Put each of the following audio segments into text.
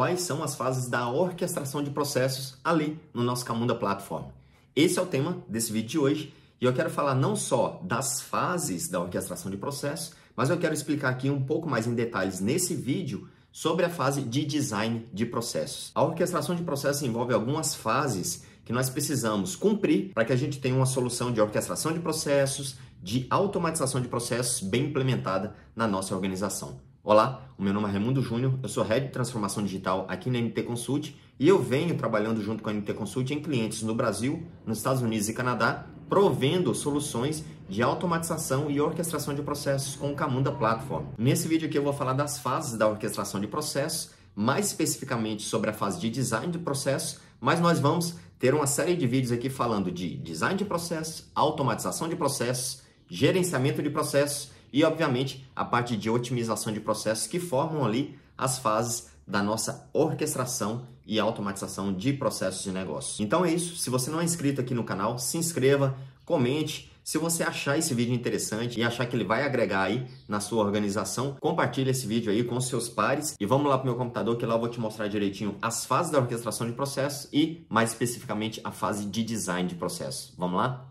quais são as fases da orquestração de processos ali no nosso Camunda Platform. Esse é o tema desse vídeo de hoje e eu quero falar não só das fases da orquestração de processos, mas eu quero explicar aqui um pouco mais em detalhes nesse vídeo sobre a fase de design de processos. A orquestração de processos envolve algumas fases que nós precisamos cumprir para que a gente tenha uma solução de orquestração de processos, de automatização de processos bem implementada na nossa organização. Olá, o meu nome é Raimundo Júnior, eu sou Head de Transformação Digital aqui na NT Consult e eu venho trabalhando junto com a NT Consult em clientes no Brasil, nos Estados Unidos e Canadá, provendo soluções de automatização e orquestração de processos com o Camunda Platform. Nesse vídeo aqui eu vou falar das fases da orquestração de processos, mais especificamente sobre a fase de design de processos, mas nós vamos ter uma série de vídeos aqui falando de design de processos, automatização de processos, gerenciamento de processos e, obviamente, a parte de otimização de processos que formam ali as fases da nossa orquestração e automatização de processos de negócio. Então é isso. Se você não é inscrito aqui no canal, se inscreva, comente. Se você achar esse vídeo interessante e achar que ele vai agregar aí na sua organização, compartilhe esse vídeo aí com seus pares e vamos lá para o meu computador que lá eu vou te mostrar direitinho as fases da orquestração de processos e mais especificamente a fase de design de processos. Vamos lá?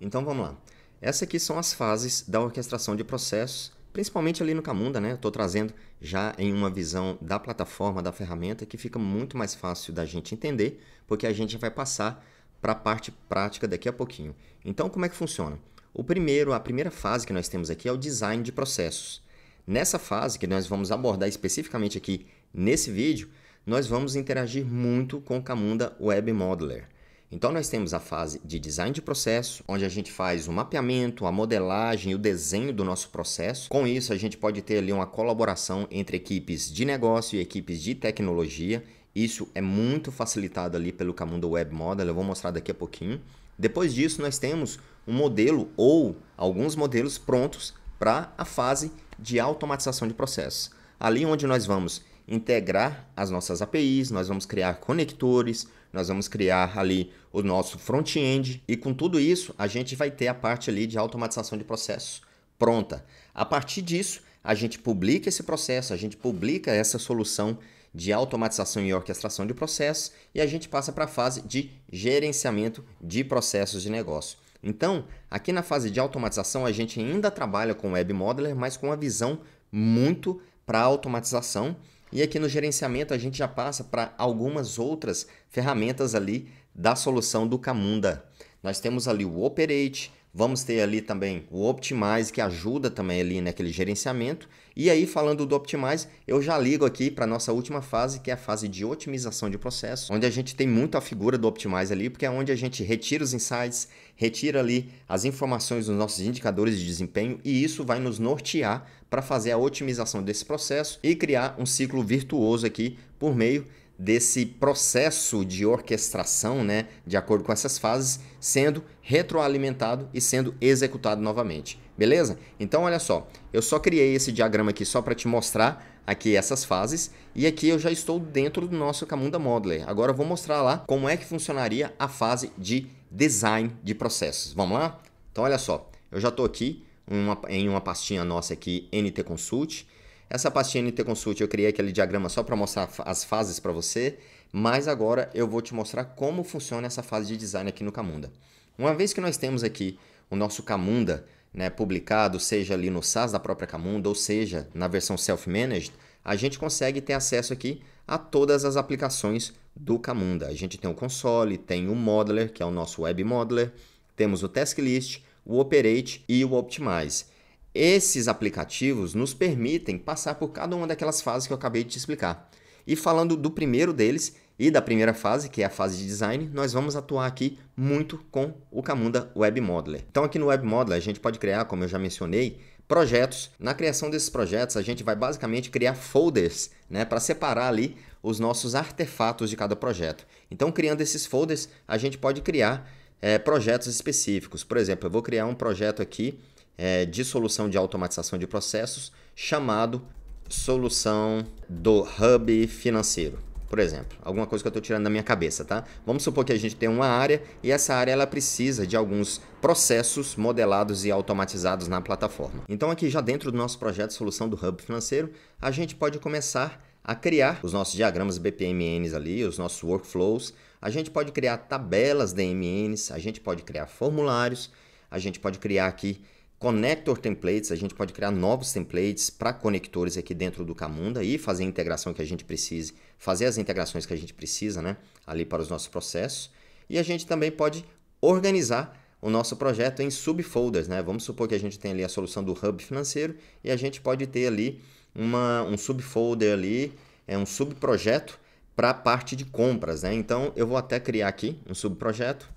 Então vamos lá. Essas aqui são as fases da orquestração de processos, principalmente ali no Camunda, né? Estou trazendo já em uma visão da plataforma, da ferramenta, que fica muito mais fácil da gente entender, porque a gente vai passar para a parte prática daqui a pouquinho. Então, como é que funciona? O primeiro, a primeira fase que nós temos aqui é o design de processos. Nessa fase que nós vamos abordar especificamente aqui nesse vídeo, nós vamos interagir muito com o Camunda Web Modeler. Então nós temos a fase de design de processo, onde a gente faz o mapeamento, a modelagem e o desenho do nosso processo. Com isso, a gente pode ter ali uma colaboração entre equipes de negócio e equipes de tecnologia. Isso é muito facilitado ali pelo Camundo Web Model, eu vou mostrar daqui a pouquinho. Depois disso, nós temos um modelo ou alguns modelos prontos para a fase de automatização de processos. Ali onde nós vamos integrar as nossas APIs, nós vamos criar conectores, nós vamos criar ali o nosso front-end e com tudo isso a gente vai ter a parte ali de automatização de processo pronta. A partir disso, a gente publica esse processo, a gente publica essa solução de automatização e orquestração de processos e a gente passa para a fase de gerenciamento de processos de negócio. Então, aqui na fase de automatização, a gente ainda trabalha com Web Modeler, mas com uma visão muito para automatização e aqui no gerenciamento a gente já passa para algumas outras ferramentas ali da solução do Camunda. Nós temos ali o Operate, Vamos ter ali também o Optimize, que ajuda também ali naquele gerenciamento. E aí, falando do Optimize, eu já ligo aqui para a nossa última fase, que é a fase de otimização de processo, onde a gente tem muito a figura do Optimize ali, porque é onde a gente retira os insights, retira ali as informações dos nossos indicadores de desempenho e isso vai nos nortear para fazer a otimização desse processo e criar um ciclo virtuoso aqui por meio desse processo de orquestração, né, de acordo com essas fases, sendo retroalimentado e sendo executado novamente. Beleza? Então olha só, eu só criei esse diagrama aqui só para te mostrar aqui essas fases e aqui eu já estou dentro do nosso Camunda Modeler. Agora eu vou mostrar lá como é que funcionaria a fase de design de processos. Vamos lá? Então olha só, eu já estou aqui uma, em uma pastinha nossa aqui NT Consult essa pastinha NT Consult eu criei aquele diagrama só para mostrar as fases para você, mas agora eu vou te mostrar como funciona essa fase de design aqui no Camunda. Uma vez que nós temos aqui o nosso Camunda né, publicado, seja ali no SaaS da própria Camunda, ou seja, na versão self-managed, a gente consegue ter acesso aqui a todas as aplicações do Camunda. A gente tem o console, tem o modeler, que é o nosso web modeler, temos o task list, o operate e o optimize. Esses aplicativos nos permitem passar por cada uma daquelas fases que eu acabei de te explicar. E falando do primeiro deles e da primeira fase, que é a fase de design, nós vamos atuar aqui muito com o Camunda Web Modeler. Então aqui no Web Modeler a gente pode criar, como eu já mencionei, projetos. Na criação desses projetos, a gente vai basicamente criar folders, né, para separar ali os nossos artefatos de cada projeto. Então, criando esses folders, a gente pode criar é, projetos específicos. Por exemplo, eu vou criar um projeto aqui é, de solução de automatização de processos chamado solução do hub financeiro. Por exemplo, alguma coisa que eu estou tirando da minha cabeça, tá? Vamos supor que a gente tem uma área e essa área ela precisa de alguns processos modelados e automatizados na plataforma. Então aqui já dentro do nosso projeto Solução do Hub Financeiro, a gente pode começar a criar os nossos diagramas BPMNs ali, os nossos workflows. A gente pode criar tabelas DMNs, a gente pode criar formulários, a gente pode criar aqui Connector templates, a gente pode criar novos templates para conectores aqui dentro do Camunda e fazer a integração que a gente precise, fazer as integrações que a gente precisa, né, ali para os nossos processos. E a gente também pode organizar o nosso projeto em subfolders, né? Vamos supor que a gente tem ali a solução do hub financeiro e a gente pode ter ali uma, um subfolder ali, é um subprojeto para a parte de compras, né? Então eu vou até criar aqui um subprojeto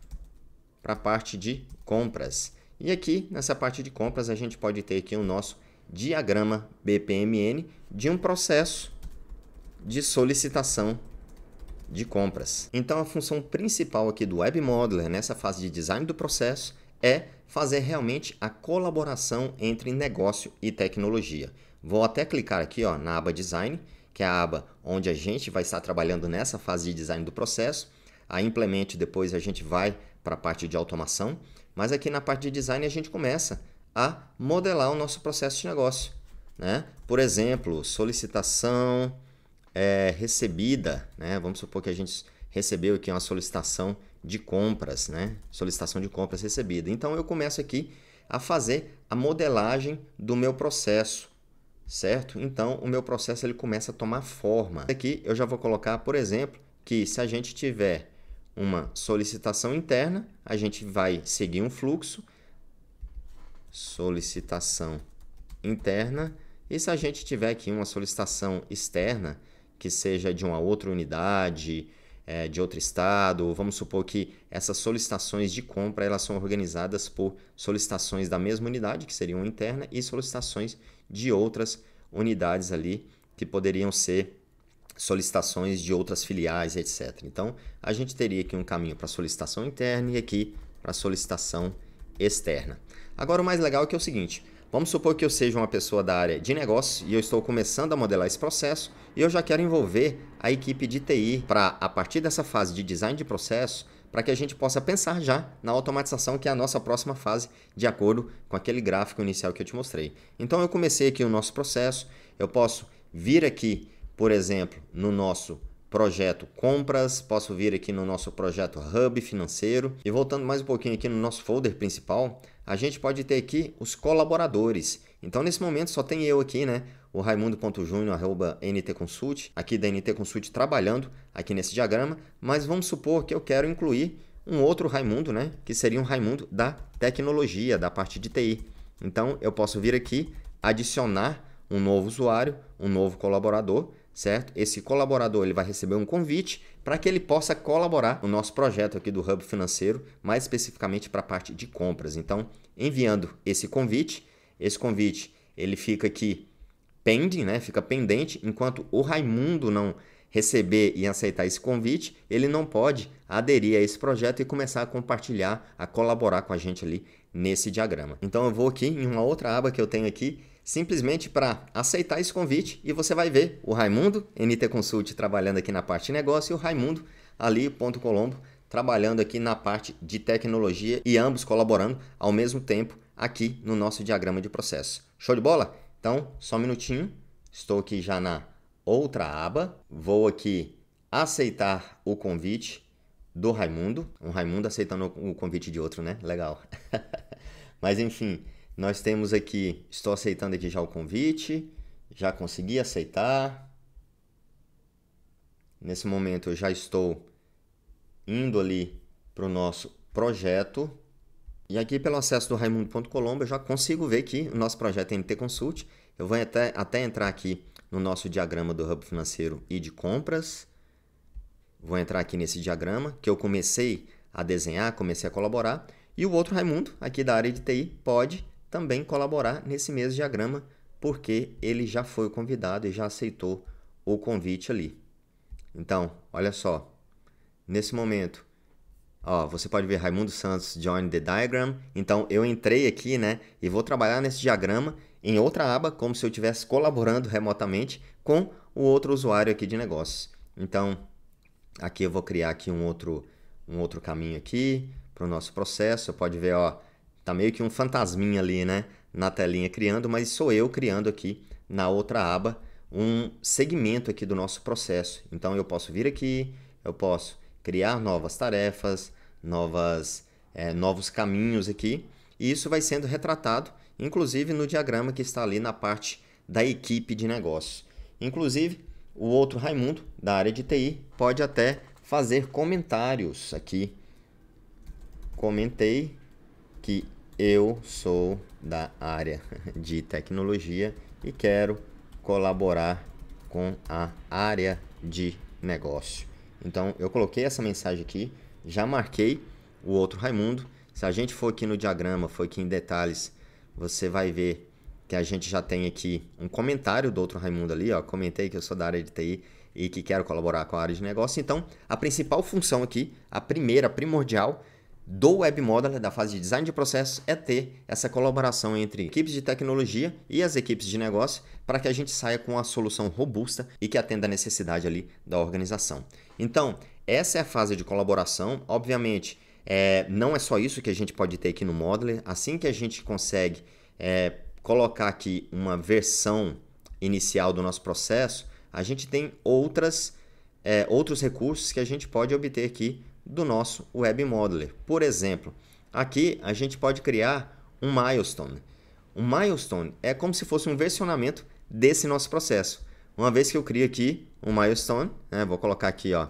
para a parte de compras. E aqui nessa parte de compras a gente pode ter aqui o nosso diagrama BPMN de um processo de solicitação de compras. Então a função principal aqui do Web Modeler nessa fase de design do processo é fazer realmente a colaboração entre negócio e tecnologia. Vou até clicar aqui ó, na aba Design, que é a aba onde a gente vai estar trabalhando nessa fase de design do processo. A Implemente depois a gente vai para a parte de automação mas aqui na parte de design a gente começa a modelar o nosso processo de negócio. Né? Por exemplo, solicitação é, recebida. Né? Vamos supor que a gente recebeu aqui uma solicitação de compras, né? solicitação de compras recebida. Então eu começo aqui a fazer a modelagem do meu processo, certo? Então o meu processo ele começa a tomar forma. Aqui eu já vou colocar, por exemplo, que se a gente tiver uma solicitação interna, a gente vai seguir um fluxo, solicitação interna, e se a gente tiver aqui uma solicitação externa, que seja de uma outra unidade, é, de outro estado, vamos supor que essas solicitações de compra elas são organizadas por solicitações da mesma unidade, que seriam interna, e solicitações de outras unidades ali, que poderiam ser solicitações de outras filiais, etc. Então, a gente teria aqui um caminho para solicitação interna e aqui para solicitação externa. Agora, o mais legal é que é o seguinte, Vamos supor que eu seja uma pessoa da área de negócio e eu estou começando a modelar esse processo e eu já quero envolver a equipe de TI para, a partir dessa fase de design de processo, para que a gente possa pensar já na automatização, que é a nossa próxima fase, de acordo com aquele gráfico inicial que eu te mostrei. Então eu comecei aqui o nosso processo, eu posso vir aqui por exemplo, no nosso projeto compras, posso vir aqui no nosso projeto hub financeiro e voltando mais um pouquinho aqui no nosso folder principal, a gente pode ter aqui os colaboradores. Então nesse momento só tem eu aqui, né? O raimundo.junior@ntconsult, aqui da NT Consult trabalhando aqui nesse diagrama, mas vamos supor que eu quero incluir um outro Raimundo, né, que seria um Raimundo da tecnologia, da parte de TI. Então eu posso vir aqui adicionar um novo usuário, um novo colaborador certo? Esse colaborador ele vai receber um convite para que ele possa colaborar no nosso projeto aqui do Hub Financeiro, mais especificamente para a parte de compras. Então, enviando esse convite, esse convite ele fica aqui pending, né? Fica pendente, enquanto o Raimundo não receber e aceitar esse convite, ele não pode aderir a esse projeto e começar a compartilhar, a colaborar com a gente ali nesse diagrama. Então eu vou aqui em uma outra aba que eu tenho aqui simplesmente para aceitar esse convite e você vai ver o Raimundo, NT Consult, trabalhando aqui na parte de negócio e o Raimundo ali, ponto Colombo, trabalhando aqui na parte de tecnologia e ambos colaborando ao mesmo tempo aqui no nosso diagrama de processo. Show de bola? Então, só um minutinho. Estou aqui já na outra aba. Vou aqui aceitar o convite do Raimundo. Um Raimundo aceitando o convite de outro, né? Legal. Mas enfim, nós temos aqui, estou aceitando aqui já o convite, já consegui aceitar. Nesse momento eu já estou indo ali para o nosso projeto. E aqui pelo acesso do Raimundo.colombo eu já consigo ver que o nosso projeto é MT Consult. Eu vou até, até entrar aqui no nosso diagrama do Hub Financeiro e de compras. Vou entrar aqui nesse diagrama que eu comecei a desenhar, comecei a colaborar. E o outro Raimundo, aqui da área de TI, pode também colaborar nesse mesmo diagrama, porque ele já foi convidado e já aceitou o convite ali. Então, olha só. Nesse momento, ó, você pode ver Raimundo Santos join the diagram. Então, eu entrei aqui, né, e vou trabalhar nesse diagrama em outra aba, como se eu estivesse colaborando remotamente com o outro usuário aqui de negócios. Então, aqui eu vou criar aqui um outro, um outro caminho aqui para o nosso processo. Você pode ver, ó, Tá meio que um fantasminha ali, né? Na telinha criando, mas sou eu criando aqui na outra aba um segmento aqui do nosso processo. Então eu posso vir aqui, eu posso criar novas tarefas, novas, é, novos caminhos aqui, e isso vai sendo retratado, inclusive no diagrama que está ali na parte da equipe de negócios. Inclusive, o outro Raimundo, da área de TI, pode até fazer comentários aqui. Comentei que eu sou da área de tecnologia e quero colaborar com a área de negócio. Então eu coloquei essa mensagem aqui, já marquei o outro Raimundo. Se a gente for aqui no diagrama, for aqui em detalhes, você vai ver que a gente já tem aqui um comentário do outro Raimundo ali, ó. Comentei que eu sou da área de TI e que quero colaborar com a área de negócio. Então, a principal função aqui, a primeira, primordial, do web modeler, da fase de design de processo é ter essa colaboração entre equipes de tecnologia e as equipes de negócio para que a gente saia com uma solução robusta e que atenda a necessidade ali da organização. Então, essa é a fase de colaboração. Obviamente, é, não é só isso que a gente pode ter aqui no modeler. Assim que a gente consegue é, colocar aqui uma versão inicial do nosso processo, a gente tem outras, é, outros recursos que a gente pode obter aqui do nosso Web Modeler. Por exemplo, aqui a gente pode criar um milestone. Um milestone é como se fosse um versionamento desse nosso processo. Uma vez que eu crio aqui um milestone, né, vou colocar aqui ó,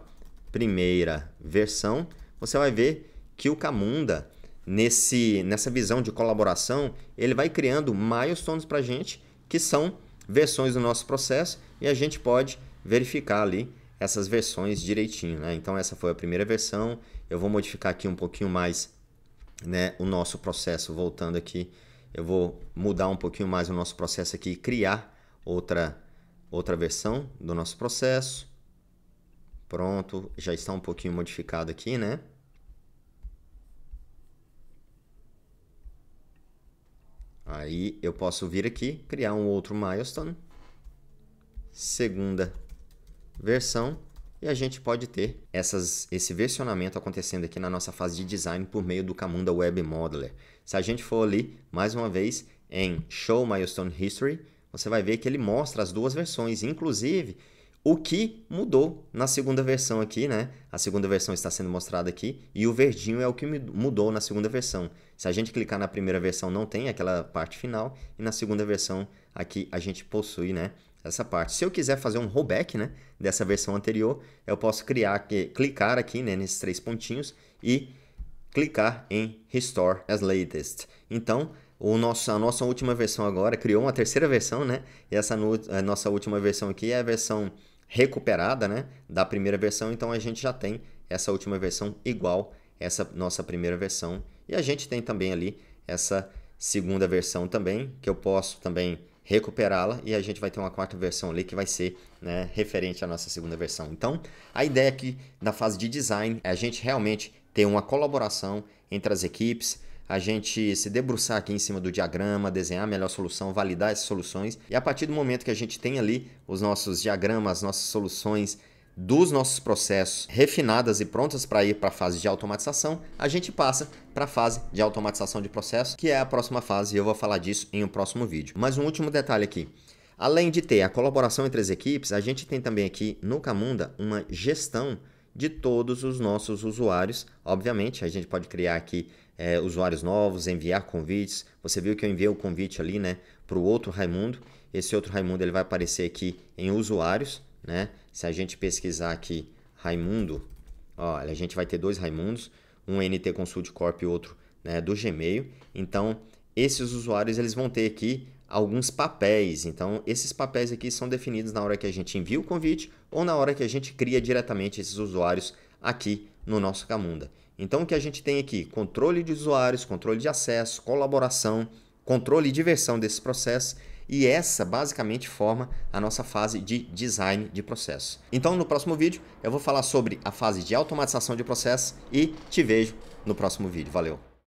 primeira versão, você vai ver que o Camunda, nesse, nessa visão de colaboração, ele vai criando milestones para a gente, que são versões do nosso processo, e a gente pode verificar ali essas versões direitinho, né? Então essa foi a primeira versão. Eu vou modificar aqui um pouquinho mais, né, o nosso processo voltando aqui. Eu vou mudar um pouquinho mais o nosso processo aqui e criar outra outra versão do nosso processo. Pronto, já está um pouquinho modificado aqui, né? Aí eu posso vir aqui, criar um outro milestone. Segunda versão e a gente pode ter essas, esse versionamento acontecendo aqui na nossa fase de design por meio do Camunda Web Modeler. Se a gente for ali, mais uma vez, em Show Milestone History, você vai ver que ele mostra as duas versões, inclusive o que mudou na segunda versão aqui, né? A segunda versão está sendo mostrada aqui e o verdinho é o que mudou na segunda versão. Se a gente clicar na primeira versão, não tem aquela parte final e na segunda versão aqui a gente possui, né? essa parte. Se eu quiser fazer um rollback né, dessa versão anterior, eu posso criar, clicar aqui né, nesses três pontinhos e clicar em Restore as Latest. Então, o nosso, a nossa última versão agora criou uma terceira versão, né? E essa no, nossa última versão aqui é a versão recuperada né, da primeira versão, então a gente já tem essa última versão igual essa nossa primeira versão. E a gente tem também ali essa segunda versão também, que eu posso também recuperá-la e a gente vai ter uma quarta versão ali que vai ser né, referente à nossa segunda versão. Então, a ideia aqui na fase de design é a gente realmente ter uma colaboração entre as equipes, a gente se debruçar aqui em cima do diagrama, desenhar a melhor solução, validar essas soluções e a partir do momento que a gente tem ali os nossos diagramas, as nossas soluções dos nossos processos refinadas e prontas para ir para a fase de automatização, a gente passa para a fase de automatização de processo, que é a próxima fase e eu vou falar disso em um próximo vídeo. Mas um último detalhe aqui. Além de ter a colaboração entre as equipes, a gente tem também aqui no Camunda uma gestão de todos os nossos usuários. Obviamente, a gente pode criar aqui é, usuários novos, enviar convites. Você viu que eu enviei o convite ali né, para o outro Raimundo. Esse outro Raimundo ele vai aparecer aqui em usuários. Né? Se a gente pesquisar aqui Raimundo, olha, a gente vai ter dois Raimundos, um NT Consult Corp e outro né, do Gmail. Então, esses usuários eles vão ter aqui alguns papéis. Então, esses papéis aqui são definidos na hora que a gente envia o convite ou na hora que a gente cria diretamente esses usuários aqui no nosso Camunda. Então, o que a gente tem aqui? Controle de usuários, controle de acesso, colaboração, controle de versão desse processo e essa basicamente forma a nossa fase de design de processo. Então, no próximo vídeo, eu vou falar sobre a fase de automatização de processo e te vejo no próximo vídeo. Valeu!